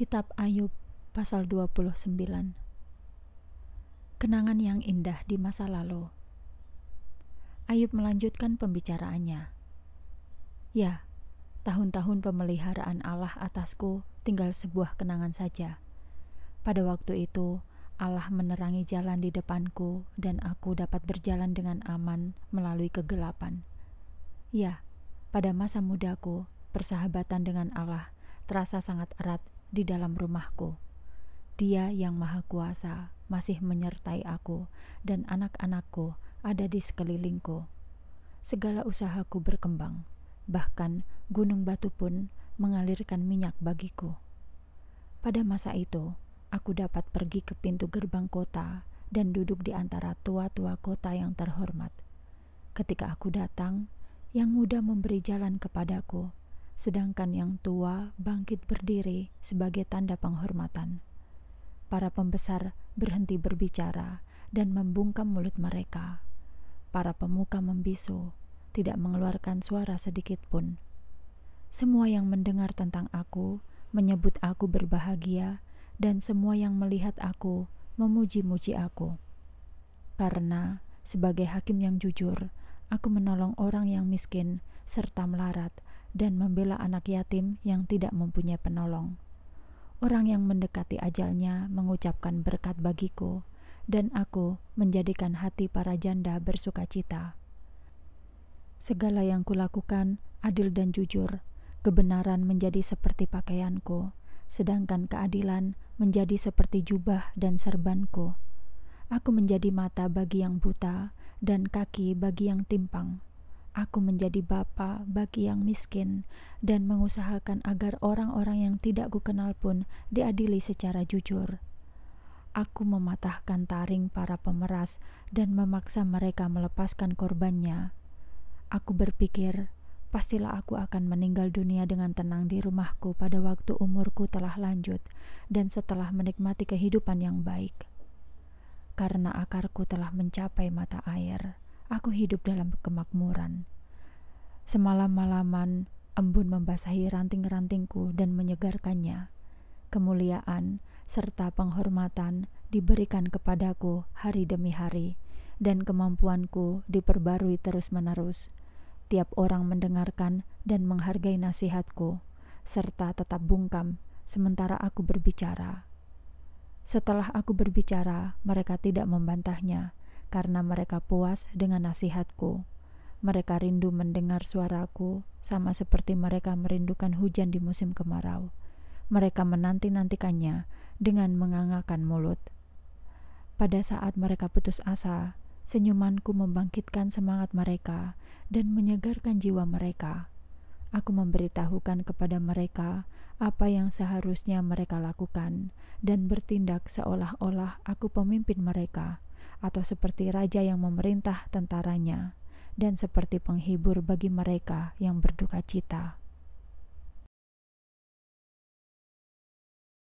Kitab Ayub pasal 29 Kenangan yang indah di masa lalu Ayub melanjutkan pembicaraannya Ya, tahun-tahun pemeliharaan Allah atasku tinggal sebuah kenangan saja Pada waktu itu, Allah menerangi jalan di depanku dan aku dapat berjalan dengan aman melalui kegelapan Ya, pada masa mudaku, persahabatan dengan Allah terasa sangat erat di dalam rumahku. Dia yang Maha Kuasa masih menyertai aku, dan anak-anakku ada di sekelilingku. Segala usahaku berkembang, bahkan gunung batu pun mengalirkan minyak bagiku. Pada masa itu, aku dapat pergi ke pintu gerbang kota dan duduk di antara tua-tua kota yang terhormat. Ketika aku datang, yang muda memberi jalan kepadaku sedangkan yang tua bangkit berdiri sebagai tanda penghormatan. Para pembesar berhenti berbicara dan membungkam mulut mereka. Para pemuka membisu, tidak mengeluarkan suara sedikit pun. Semua yang mendengar tentang aku menyebut aku berbahagia, dan semua yang melihat aku memuji-muji aku. Karena sebagai hakim yang jujur, aku menolong orang yang miskin serta melarat dan membela anak yatim yang tidak mempunyai penolong. Orang yang mendekati ajalnya mengucapkan berkat bagiku, dan aku menjadikan hati para janda bersuka cita. Segala yang kulakukan adil dan jujur, kebenaran menjadi seperti pakaianku, sedangkan keadilan menjadi seperti jubah dan serbanku. Aku menjadi mata bagi yang buta dan kaki bagi yang timpang Aku menjadi bapa bagi yang miskin dan mengusahakan agar orang-orang yang tidak kukenal pun diadili secara jujur. Aku mematahkan taring para pemeras dan memaksa mereka melepaskan korbannya. Aku berpikir, pastilah aku akan meninggal dunia dengan tenang di rumahku pada waktu umurku telah lanjut dan setelah menikmati kehidupan yang baik. Karena akarku telah mencapai mata air, aku hidup dalam kemakmuran. Semalam-malaman embun membasahi ranting-rantingku dan menyegarkannya. Kemuliaan serta penghormatan diberikan kepadaku hari demi hari, dan kemampuanku diperbarui terus-menerus. Tiap orang mendengarkan dan menghargai nasihatku, serta tetap bungkam sementara aku berbicara. Setelah aku berbicara, mereka tidak membantahnya karena mereka puas dengan nasihatku. Mereka rindu mendengar suaraku, sama seperti mereka merindukan hujan di musim kemarau. Mereka menanti-nantikannya dengan mengangakan mulut. Pada saat mereka putus asa, senyumanku membangkitkan semangat mereka dan menyegarkan jiwa mereka. Aku memberitahukan kepada mereka apa yang seharusnya mereka lakukan dan bertindak seolah-olah aku pemimpin mereka atau seperti raja yang memerintah tentaranya dan seperti penghibur bagi mereka yang berduka cita.